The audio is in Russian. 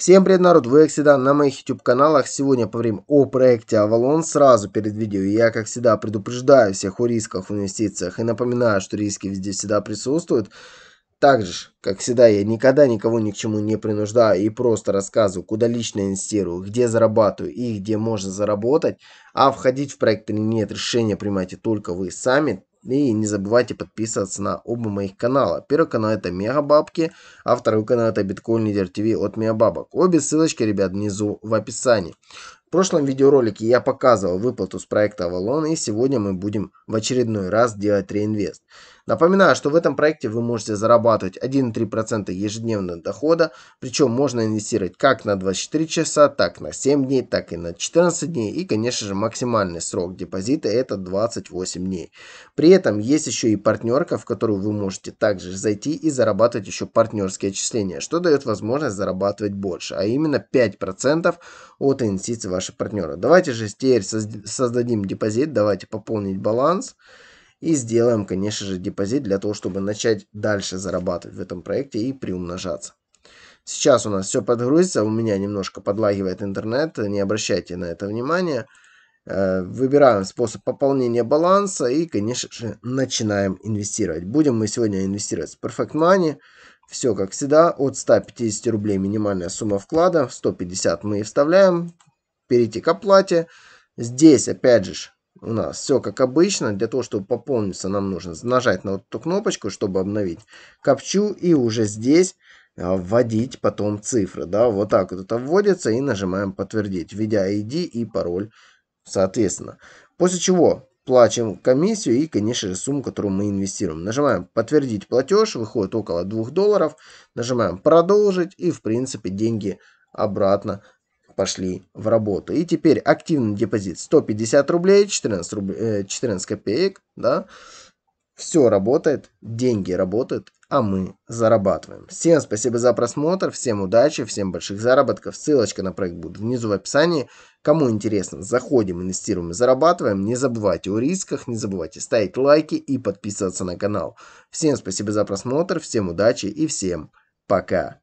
Всем привет, народ! Вы, как всегда, на моих YouTube-каналах. Сегодня поговорим о проекте Avalon. Сразу перед видео я, как всегда, предупреждаю всех о рисках в инвестициях и напоминаю, что риски везде всегда присутствуют. Также, как всегда, я никогда никого ни к чему не принуждаю и просто рассказываю, куда лично инвестирую, где зарабатываю и где можно заработать. А входить в проект или нет, решение принимайте только вы сами. И не забывайте подписываться на оба моих канала. Первый канал это Мегабабки, а второй канал это Биткоин Лидер ТВ от Мегабабок. Обе ссылочки, ребят, внизу в описании. В прошлом видеоролике я показывал выплату с проекта Avalon и сегодня мы будем в очередной раз делать реинвест. Напоминаю, что в этом проекте вы можете зарабатывать 1,3% ежедневного дохода, причем можно инвестировать как на 24 часа, так на 7 дней, так и на 14 дней и, конечно же, максимальный срок депозита это 28 дней. При этом есть еще и партнерка, в которую вы можете также зайти и зарабатывать еще партнерские отчисления, что дает возможность зарабатывать больше, а именно 5% от инвестиций ваши партнеры. Давайте же теперь создадим депозит, давайте пополнить баланс и сделаем, конечно же, депозит для того, чтобы начать дальше зарабатывать в этом проекте и приумножаться. Сейчас у нас все подгрузится, у меня немножко подлагивает интернет, не обращайте на это внимания. Э, выбираем способ пополнения баланса и, конечно же, начинаем инвестировать. Будем мы сегодня инвестировать в Perfect Money. Все как всегда, от 150 рублей минимальная сумма вклада, 150 мы и вставляем, перейти к оплате. Здесь, опять же, у нас все как обычно. Для того, чтобы пополниться, нам нужно нажать на вот эту кнопочку, чтобы обновить копчу. И уже здесь а, вводить потом цифры. Да? Вот так вот это вводится и нажимаем подтвердить, введя ID и пароль соответственно. После чего плачем комиссию и, конечно же, сумму, которую мы инвестируем. Нажимаем «Подтвердить платеж», выходит около 2 долларов. Нажимаем «Продолжить» и, в принципе, деньги обратно пошли в работу. И теперь активный депозит 150 рублей, 14, рублей, 14 копеек, да. Все работает, деньги работают, а мы зарабатываем. Всем спасибо за просмотр, всем удачи, всем больших заработков. Ссылочка на проект будет внизу в описании. Кому интересно, заходим, инвестируем и зарабатываем. Не забывайте о рисках, не забывайте ставить лайки и подписываться на канал. Всем спасибо за просмотр, всем удачи и всем пока.